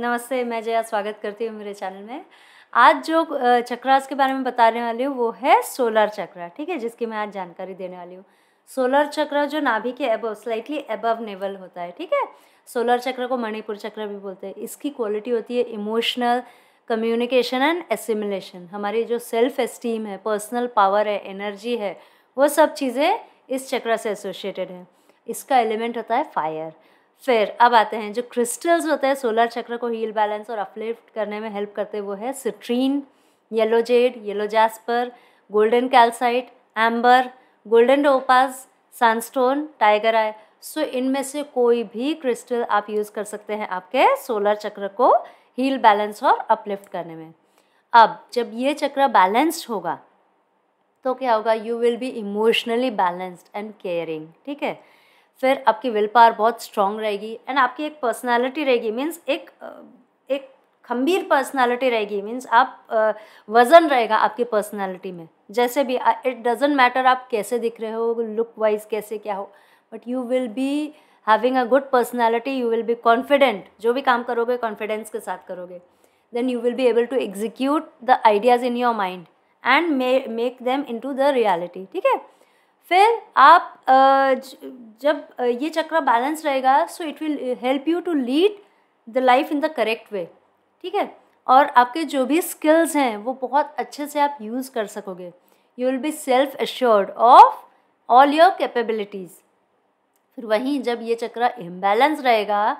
नमस्ते मैं जया स्वागत करती हूँ मेरे चैनल में आज जो चक्रास के बारे में बताने वाली हूँ वो है सोलर चक्रा ठीक है जिसकी मैं आज जानकारी देने वाली हूँ सोलर चक्र जो नाभि के अबव स्लाइटली अबव नेवल होता है ठीक है सोलर चक्र को मणिपुर चक्र भी बोलते हैं इसकी क्वालिटी होती है इमोशनल कम्युनिकेशन एंड एसिमुलेशन हमारी जो सेल्फ एस्टीम है पर्सनल पावर है एनर्जी है वो सब चीज़ें इस चक्र से एसोसिएटेड हैं इसका एलिमेंट होता है फायर फिर अब आते हैं जो क्रिस्टल्स होते हैं सोलर चक्र को हील बैलेंस और अपलिफ्ट करने में हेल्प करते वो है citrine yellow jade yellow jasper golden calcite amber golden topaz sunstone tiger eye so इनमें से कोई भी क्रिस्टल आप यूज़ कर सकते हैं आपके सोलर चक्र को हील बैलेंस और अपलिफ्ट करने में अब जब ये चक्र बैलेंस्ड होगा तो क्या होगा you will be emotionally balanced and caring ठीक है फिर आपकी विल पावर बहुत स्ट्रांग रहेगी एंड आपकी एक पर्सनालिटी रहेगी मीन्स एक एक खम्बीर पर्सनालिटी रहेगी मीन्स आप वज़न रहेगा आपकी पर्सनालिटी में जैसे भी इट डजेंट मैटर आप कैसे दिख रहे हो लुक वाइज कैसे क्या हो but you will be having a good personality you will be confident जो भी काम करोगे कॉन्फिडेंस के साथ करोगे then you will be able to execute the ideas in your mind and make them into the reality ठीक है फिर आप जब ये चक्र बैलेंस रहेगा so it will help you to lead the life in the correct way ठीक है और आपके जो भी स्किल्स हैं वो बहुत अच्छे से आप यूज़ कर सकोगे you will be self assured of all your capabilities फिर वहीं जब ये चक्र इम्बैलेंस रहेगा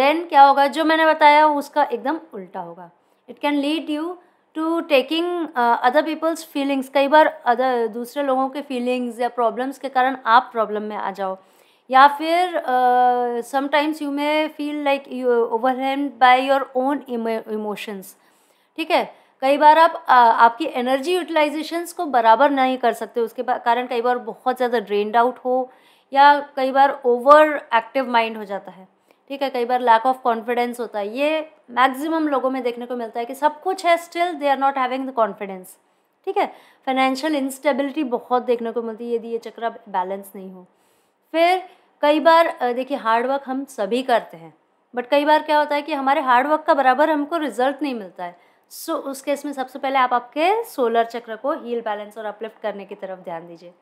देन क्या होगा जो मैंने बताया उसका एकदम उल्टा होगा it can lead you to taking other people's feelings कई बार अदर दूसरे लोगों के फीलिंग्स या प्रॉब्लम्स के कारण आप प्रॉब्लम में आ जाओ या फिर sometimes you may feel like you overwhelm by your own emotions ठीक है कई बार आप आ, uh, आपकी एनर्जी यूटिलाइजेशंस को बराबर नहीं कर सकते उसके कारण कई बार बहुत ज़्यादा ड्रेनड आउट हो या कई बार ओवर एक्टिव माइंड हो जाता है ठीक है कई बार लैक ऑफ कॉन्फिडेंस होता है ये मैक्सिमम लोगों में देखने को मिलता है कि सब कुछ है still they are not having the confidence ठीक है फाइनेंशियल इंस्टेबिलिटी बहुत देखने को मिलती है यदि ये चक्र बैलेंस नहीं हो फिर कई बार देखिए हार्डवर्क हम सभी करते हैं बट कई बार क्या होता है कि हमारे हार्डवर्क का बराबर हमको रिजल्ट नहीं मिलता है सो so, उस केस में सबसे पहले आप आपके सोलर चक्र को हील बैलेंस और अपलिफ्ट करने की तरफ ध्यान दीजिए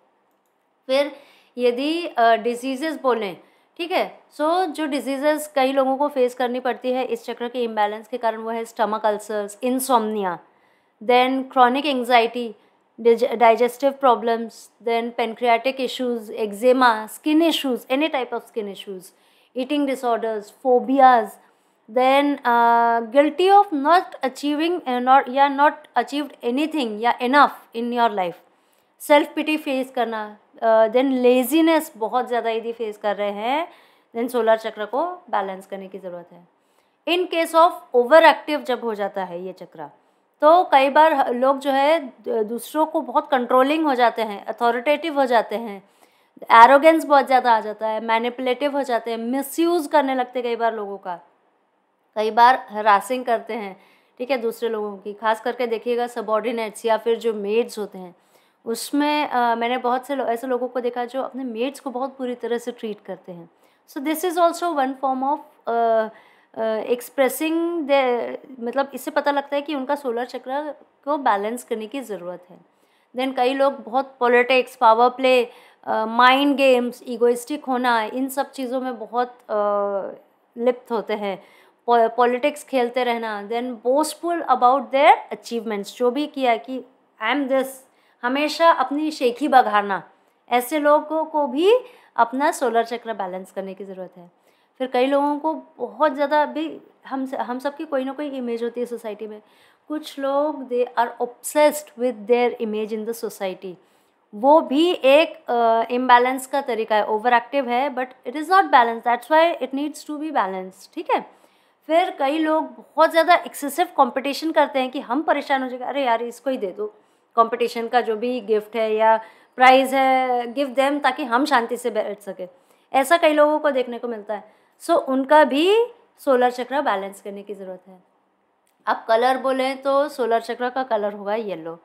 फिर यदि डिजीजेज बोलें ठीक है सो जो डिजीज़ेस कई लोगों को फेस करनी पड़ती है इस चक्र के इम्बैलेंस के कारण वो है stomach ulcers insomnia then chronic anxiety digestive problems then pancreatic issues eczema skin issues any type of skin issues eating disorders phobias then guilty of not achieving not या नॉट अचीव एनी थिंग या enough in your life self pity face करना then uh, laziness बहुत ज़्यादा यदि face कर रहे हैं then solar चक्र को बैलेंस करने की ज़रूरत है in case of over active जब हो जाता है ये चक्र तो कई बार लोग जो है दूसरों को बहुत कंट्रोलिंग हो जाते हैं अथॉरिटेटिव हो जाते हैं एरोगेंस बहुत ज़्यादा आ जाता है मैनिपुलेटिव हो जाते हैं मिसयूज़ करने लगते कई बार लोगों का कई बार हरासिंग करते हैं ठीक है दूसरे लोगों की खास करके देखिएगा सबॉर्डिनेट्स या फिर जो मेड्स होते हैं उसमें आ, मैंने बहुत से लो, ऐसे लोगों को देखा जो अपने मेट्स को बहुत बुरी तरह से ट्रीट करते हैं so this is also one form of expressing मतलब इससे पता लगता है कि उनका सोलर चक्र को बैलेंस करने की ज़रूरत है देन कई लोग बहुत politics power play mind games egoistic होना इन सब चीज़ों में बहुत uh, लिप्त होते हैं पॉलिटिक्स खेलते रहना then boastful about their achievements जो भी किया कि आई एम दिस हमेशा अपनी शेखी बघारना ऐसे लोगों को भी अपना सोलर चक्र बैलेंस करने की ज़रूरत है फिर कई लोगों को बहुत ज़्यादा भी हम हम सब की कोई ना कोई इमेज होती है सोसाइटी में कुछ लोग they are obsessed with their image in the society वो भी एक इम्बैलेंस uh, का तरीका है ओवर एक्टिव है but it is not balance that's why it needs to be balance ठीक है फिर कई लोग बहुत ज़्यादा एक्सेसिव कंपटीशन करते हैं कि हम परेशान हो जाएगा अरे यार इसको ही दे दो कंपटीशन का जो भी गिफ्ट है या प्राइज़ है गिफ्ट देम ताकि हम शांति से बैठ सके ऐसा कई लोगों को देखने को मिलता है सो so, उनका भी सोलर चक्र बैलेंस करने की ज़रूरत है आप कलर बोलें तो सोलर चक्र का कलर होगा येलो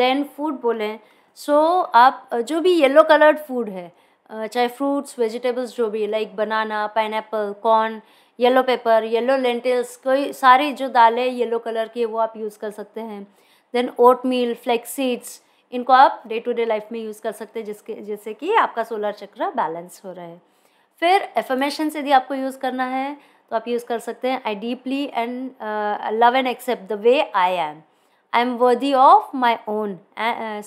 देन फूड बोलें सो so, आप जो भी येलो कलर्ड फूड है चाहे फ्रूट्स वेजिटेबल्स जो भी like banana pine corn yellow pepper yellow lentils कोई सारी जो दालें येलो कलर की वो आप यूज़ कर सकते हैं देन ओट मील फ्लेक्सीड्स इनको आप डे टू डे लाइफ में यूज़ कर सकते हैं जिसके जिससे कि आपका सोलर चक्र बैलेंस हो रहा है फिर एफर्मेशन यदि आपको यूज़ करना है तो आप यूज़ कर सकते हैं I deeply and love and accept the way I am I am worthy of my own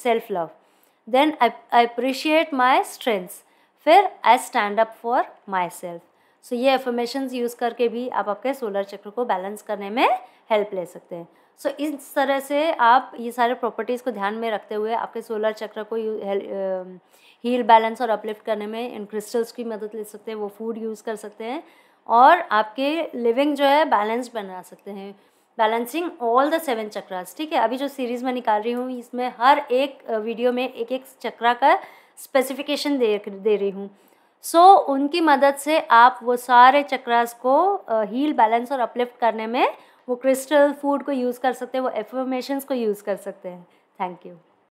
self love then I appreciate my strengths फिर I stand up for my self so ये affirmation use करके भी आप आपके solar चक्र को balance करने में हेल्प ले सकते हैं सो so, इस तरह से आप ये सारे प्रॉपर्टीज़ को ध्यान में रखते हुए आपके सोलर चक्र को हील बैलेंस और अपलिफ्ट करने में इन क्रिस्टल्स की मदद ले सकते हैं वो फूड यूज़ कर सकते हैं और आपके लिविंग जो है बैलेंस बना सकते हैं balancing all the seven chakras ठीक है अभी जो सीरीज़ मैं निकाल रही हूँ इसमें हर एक वीडियो में एक एक चक्रा का स्पेसिफिकेशन दे दे रही हूँ सो so, उनकी मदद से आप वो सारे चक्रास को हील बैलेंस और अपलिफ्ट करने में वो क्रिस्टल फूड को यूज़ कर सकते हैं वो एफर्मेशंस को यूज़ कर सकते हैं थैंक यू